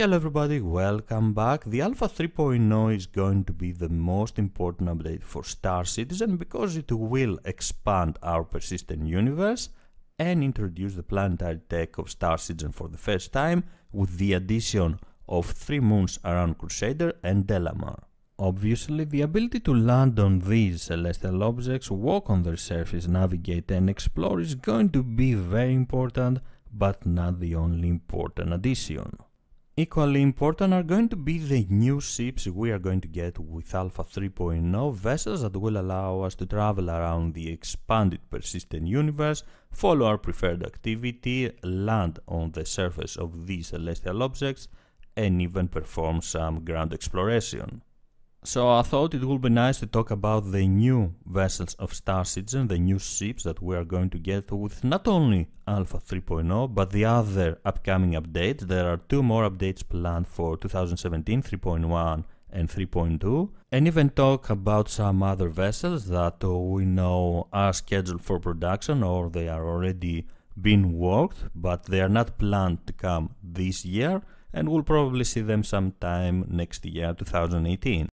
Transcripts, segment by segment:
Hello everybody, welcome back. The Alpha 3.0 is going to be the most important update for Star Citizen because it will expand our persistent universe and introduce the planetary tech of Star Citizen for the first time with the addition of three moons around Crusader and Delamar. Obviously, the ability to land on these celestial objects, walk on their surface, navigate and explore is going to be very important, but not the only important addition. Equally important are going to be the new ships we are going to get with Alpha 3.0 vessels that will allow us to travel around the expanded persistent universe, follow our preferred activity, land on the surface of these celestial objects, and even perform some ground exploration. So I thought it would be nice to talk about the new vessels of Star Citizen, the new ships that we are going to get with not only Alpha 3.0 but the other upcoming updates. There are two more updates planned for 2017, 3.1 and 3.2 and even talk about some other vessels that we know are scheduled for production or they are already being worked but they are not planned to come this year and we'll probably see them sometime next year 2018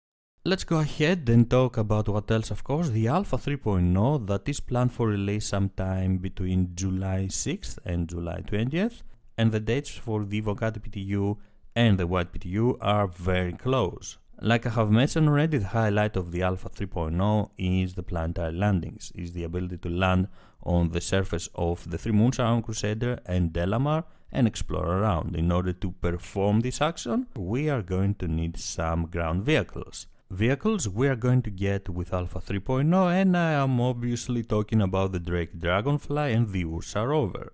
Let's go ahead and talk about what else, of course, the Alpha 3.0 that is planned for release sometime between July 6th and July 20th, and the dates for the Vocati PTU and the White PTU are very close. Like I have mentioned already, the highlight of the Alpha 3.0 is the planetary landings, is the ability to land on the surface of the Three Moons Around Crusader and Delamar and explore around. In order to perform this action, we are going to need some ground vehicles vehicles we are going to get with Alpha 3.0 and I am obviously talking about the Drake Dragonfly and the Ursa rover.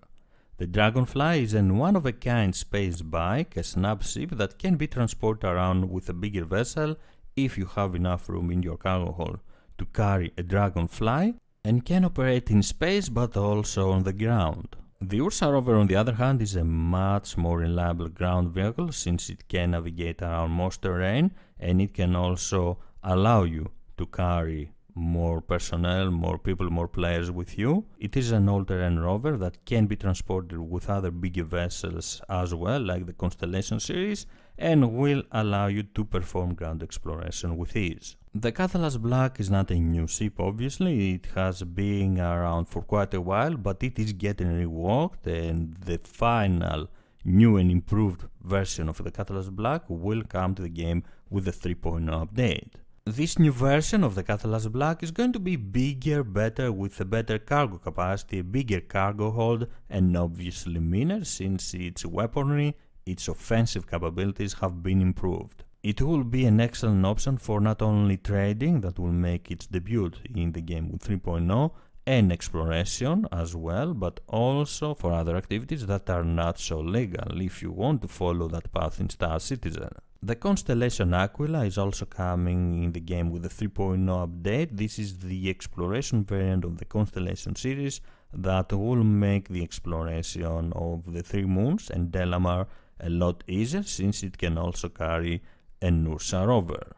The Dragonfly is an one-of-a-kind space bike, a ship that can be transported around with a bigger vessel if you have enough room in your cargo hold to carry a Dragonfly and can operate in space but also on the ground. The Ursa rover on the other hand is a much more reliable ground vehicle since it can navigate around most terrain and it can also allow you to carry more personnel, more people, more players with you. It is an older terrain rover that can be transported with other bigger vessels as well, like the Constellation series, and will allow you to perform ground exploration with ease. The Catalas Black is not a new ship, obviously, it has been around for quite a while, but it is getting reworked, and the final new and improved version of the Catalas Black will come to the game with the 3.0 update this new version of the Catalas Black is going to be bigger, better, with a better cargo capacity, a bigger cargo hold, and obviously meaner since its weaponry, its offensive capabilities have been improved. It will be an excellent option for not only trading, that will make its debut in the game with 3.0, and exploration as well, but also for other activities that are not so legal if you want to follow that path in Star Citizen. The constellation Aquila is also coming in the game with the 3.0 update. This is the exploration variant of the constellation series that will make the exploration of the three moons and Delamar a lot easier since it can also carry an Ursa rover.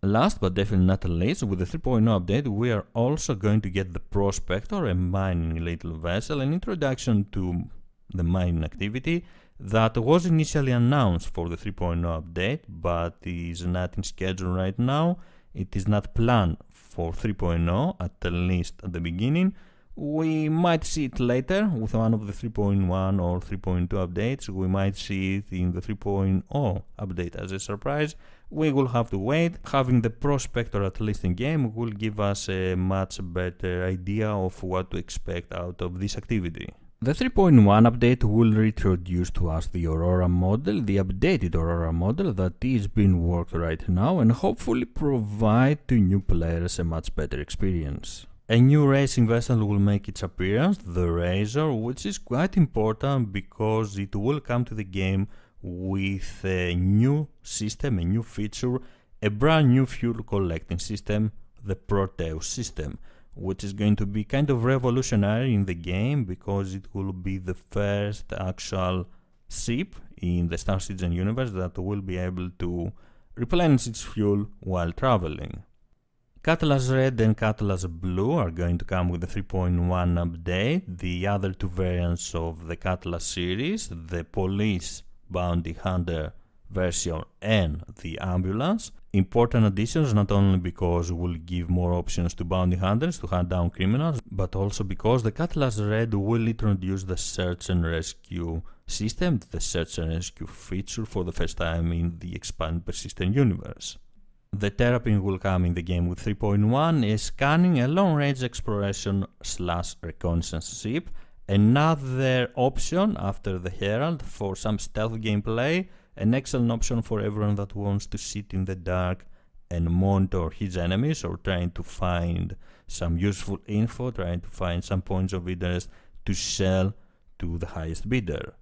Last but definitely not least, with the 3.0 update we are also going to get the Prospector, a mining little vessel, an introduction to the mining activity, that was initially announced for the 3.0 update but is not in schedule right now. It is not planned for 3.0 at least at the beginning. We might see it later with one of the 3.1 or 3.2 updates. We might see it in the 3.0 update as a surprise. We will have to wait. Having the prospector at least in game will give us a much better idea of what to expect out of this activity. The 3.1 update will reintroduce to us the Aurora model, the updated Aurora model that is being worked right now and hopefully provide to new players a much better experience. A new racing vessel will make its appearance, the Razor, which is quite important because it will come to the game with a new system, a new feature, a brand new fuel collecting system, the Proteus system which is going to be kind of revolutionary in the game because it will be the first actual ship in the Star Citizen universe that will be able to replenish its fuel while traveling. Catalyst Red and Catalyst Blue are going to come with the 3.1 update, the other two variants of the Catalyst series, the Police Bounty Hunter version and the ambulance. Important additions not only because will give more options to bounty hunters to hunt down criminals, but also because the Cutlass Red will introduce the search and rescue system, the search and rescue feature for the first time in the expanded persistent universe. The Terrapin will come in the game with 3.1 is scanning a long-range exploration slash reconnaissance ship, another option after the Herald for some stealth gameplay an excellent option for everyone that wants to sit in the dark and monitor his enemies or trying to find some useful info, trying to find some points of interest to sell to the highest bidder.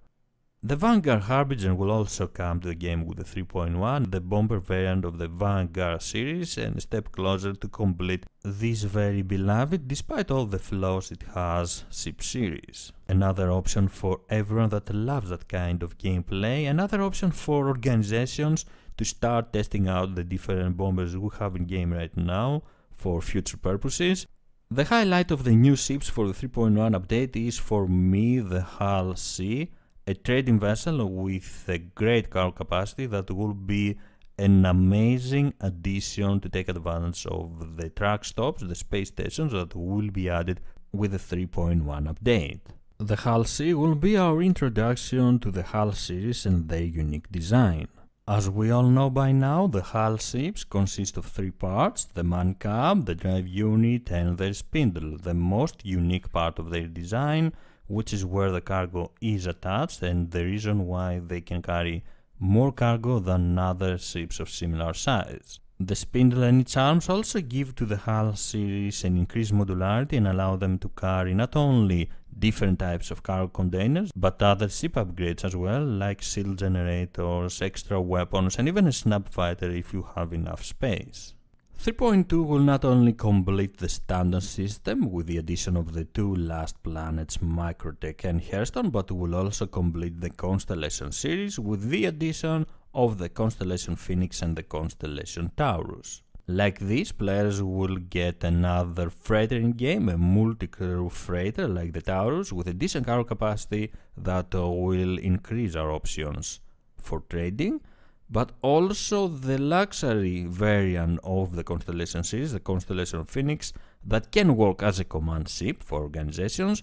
The Vanguard Harbinger will also come to the game with the 3.1, the bomber variant of the Vanguard series, and a step closer to complete this very beloved, despite all the flaws it has, ship series. Another option for everyone that loves that kind of gameplay, another option for organizations to start testing out the different bombers we have in game right now for future purposes, the highlight of the new ships for the 3.1 update is for me the HAL C, a trading vessel with a great cargo capacity that will be an amazing addition to take advantage of the track stops, the space stations that will be added with the 3.1 update. The HAL C will be our introduction to the hull series and their unique design. As we all know by now, the hull ships consist of three parts, the man cab, the drive unit and their spindle. The most unique part of their design which is where the cargo is attached and the reason why they can carry more cargo than other ships of similar size. The spindle and its arms also give to the hull series an increased modularity and allow them to carry not only different types of cargo containers, but other ship upgrades as well, like shield generators, extra weapons, and even a snap fighter if you have enough space. 3.2 will not only complete the standard system with the addition of the two last planets Microtech and Hearthstone, but will also complete the Constellation series with the addition of the Constellation Phoenix and the Constellation Taurus. Like this, players will get another freighter game, a multi-crew freighter like the Taurus, with a decent cargo capacity that will increase our options for trading, but also the luxury variant of the Constellation series, the Constellation Phoenix, that can work as a command ship for organizations,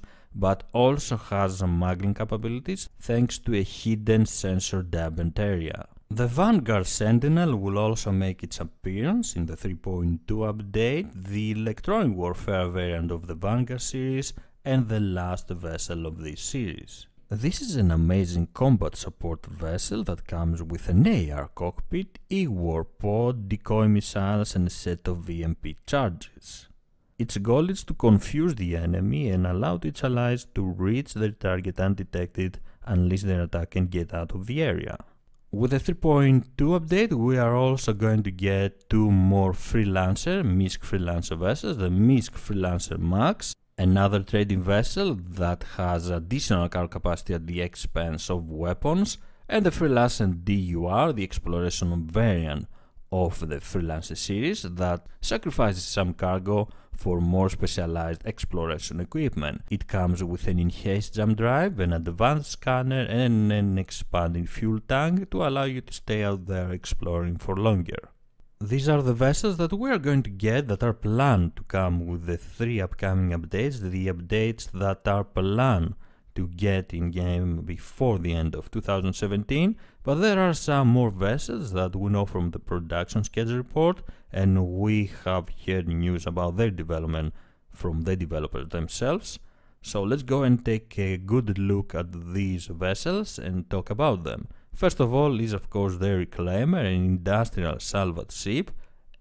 but also has smuggling capabilities thanks to a hidden sensor dampened area. The Vanguard Sentinel will also make its appearance in the 3.2 update, the electronic warfare variant of the Vanguard series and the last vessel of this series. This is an amazing combat support vessel that comes with an AR cockpit, e warpod pod, decoy missiles and a set of VMP charges. Its goal is to confuse the enemy and allow its allies to reach their target undetected, unleash their attack and get out of the area. With the 3.2 update we are also going to get two more Freelancer, MISC Freelancer vessels, the MISC Freelancer Max another trading vessel that has additional cargo capacity at the expense of weapons, and the Freelancer DUR, the exploration variant of the Freelancer series that sacrifices some cargo for more specialized exploration equipment. It comes with an enhanced jump drive, an advanced scanner and an expanding fuel tank to allow you to stay out there exploring for longer. These are the vessels that we are going to get that are planned to come with the three upcoming updates, the updates that are planned to get in game before the end of 2017, but there are some more vessels that we know from the production schedule report, and we have heard news about their development from the developers themselves. So let's go and take a good look at these vessels and talk about them. First of all is of course the reclaimer, an industrial salvage ship,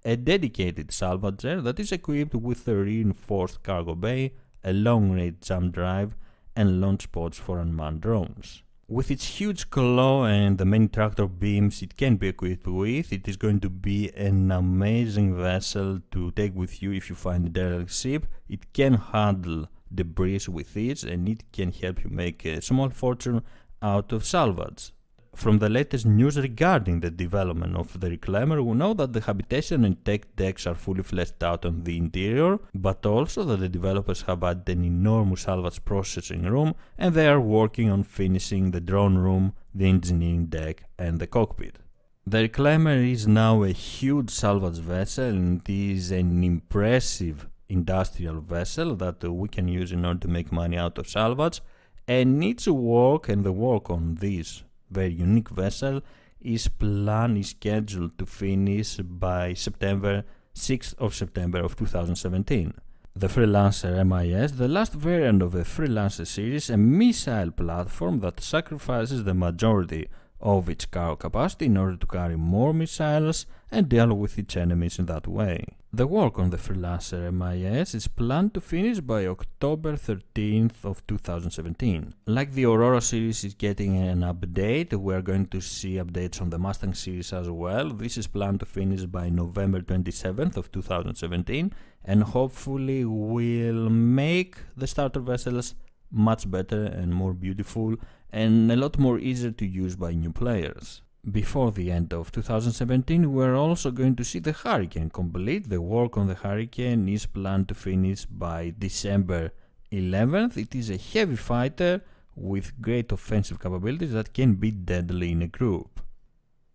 a dedicated salvager that is equipped with a reinforced cargo bay, a long-range jump drive, and launch pods for unmanned drones. With its huge claw and the many tractor beams it can be equipped with, it is going to be an amazing vessel to take with you if you find a derelict ship. It can handle debris with it and it can help you make a small fortune out of salvage from the latest news regarding the development of the reclaimer, we know that the habitation and tech decks are fully fleshed out on the interior, but also that the developers have added an enormous salvage processing room and they are working on finishing the drone room, the engineering deck and the cockpit. The reclaimer is now a huge salvage vessel and it is an impressive industrial vessel that we can use in order to make money out of salvage and its work and the work on this very unique vessel is planned is scheduled to finish by September 6th of September of 2017. The Freelancer MIS, the last variant of the Freelancer series, a missile platform that sacrifices the majority of its cargo capacity in order to carry more missiles and deal with its enemies in that way. The work on the Freelancer MIS is planned to finish by October 13th of 2017. Like the Aurora series is getting an update, we're going to see updates on the Mustang series as well. This is planned to finish by November 27th of 2017 and hopefully will make the starter vessels much better and more beautiful and a lot more easier to use by new players. Before the end of 2017 we're also going to see the Hurricane complete. The work on the Hurricane is planned to finish by December 11th. It is a heavy fighter with great offensive capabilities that can be deadly in a group.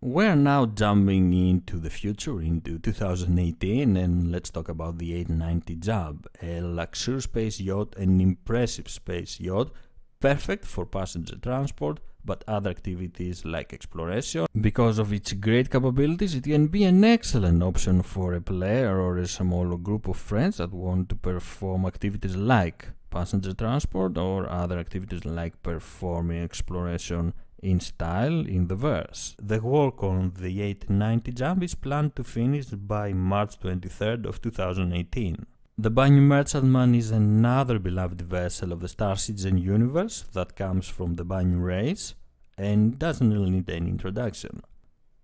We're now jumping into the future, into 2018, and let's talk about the 890 Jab, a luxury space yacht, an impressive space yacht, perfect for passenger transport, but other activities like exploration. Because of its great capabilities, it can be an excellent option for a player or a small group of friends that want to perform activities like passenger transport or other activities like performing exploration in style in the verse. The work on the 890 jump is planned to finish by March 23rd of 2018. The Banyu Merchantman is another beloved vessel of the Star Citizen universe that comes from the Banyu race and doesn't really need any introduction.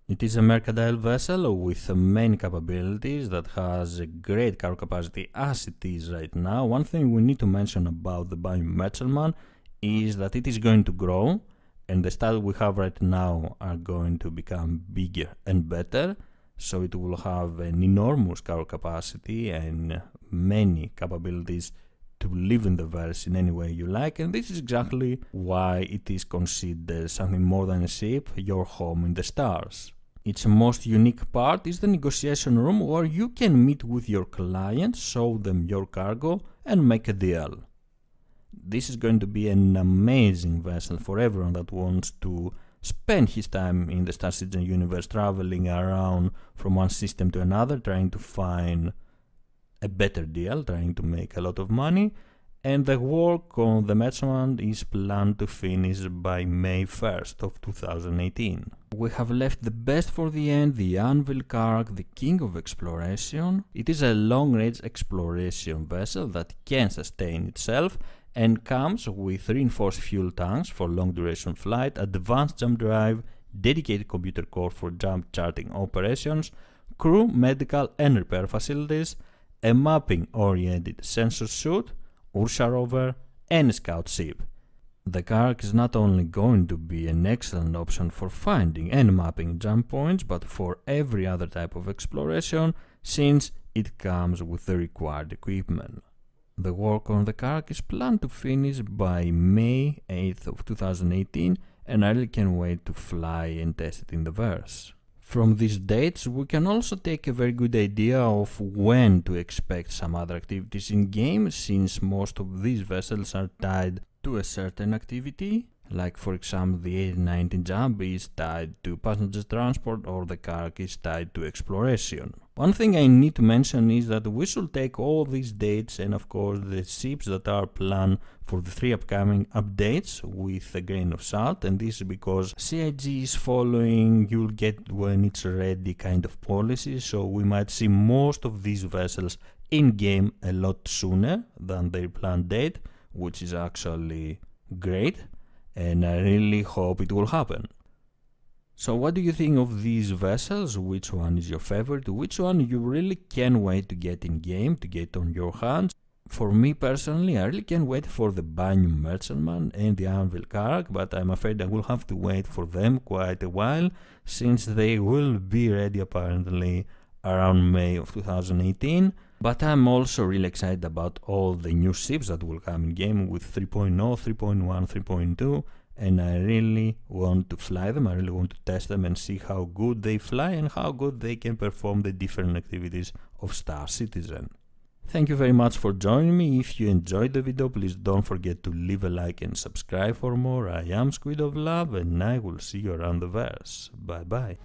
It is a mercantile vessel with many capabilities that has a great cargo capacity as it is right now. One thing we need to mention about the Banyu Merchantman is that it is going to grow and the styles we have right now are going to become bigger and better so it will have an enormous cargo capacity and many capabilities to live in the verse in any way you like and this is exactly why it is considered something more than a ship your home in the stars its most unique part is the negotiation room where you can meet with your clients show them your cargo and make a deal this is going to be an amazing vessel for everyone that wants to spend his time in the Star Citizen universe traveling around from one system to another, trying to find a better deal, trying to make a lot of money. And the work on the Merchant is planned to finish by May 1st of 2018. We have left the best for the end, the Anvil Karak, the King of Exploration. It is a long-range exploration vessel that can sustain itself and comes with reinforced fuel tanks for long duration flight, advanced jump drive, dedicated computer core for jump charting operations, crew, medical and repair facilities, a mapping-oriented sensor suit, Ursa rover and scout ship. The car is not only going to be an excellent option for finding and mapping jump points, but for every other type of exploration, since it comes with the required equipment. The work on the car is planned to finish by May 8th of 2018 and I really can't wait to fly and test it in the verse. From these dates we can also take a very good idea of when to expect some other activities in game since most of these vessels are tied to a certain activity like for example the 80-90 jump is tied to passenger transport or the car is tied to exploration. One thing I need to mention is that we should take all these dates and of course the ships that are planned for the three upcoming updates with a grain of salt and this is because CIG is following you'll get when it's ready kind of policy so we might see most of these vessels in game a lot sooner than their planned date which is actually great and I really hope it will happen. So what do you think of these vessels? Which one is your favorite? Which one you really can't wait to get in game, to get on your hands? For me personally, I really can't wait for the Banu Merchantman and the Anvil Karak, but I'm afraid I will have to wait for them quite a while, since they will be ready apparently around May of 2018. But I'm also really excited about all the new ships that will come in game with 3.0, 3.1, 3.2 and I really want to fly them. I really want to test them and see how good they fly and how good they can perform the different activities of Star Citizen. Thank you very much for joining me. If you enjoyed the video, please don't forget to leave a like and subscribe for more. I am Squid of Love and I will see you around the verse. Bye bye.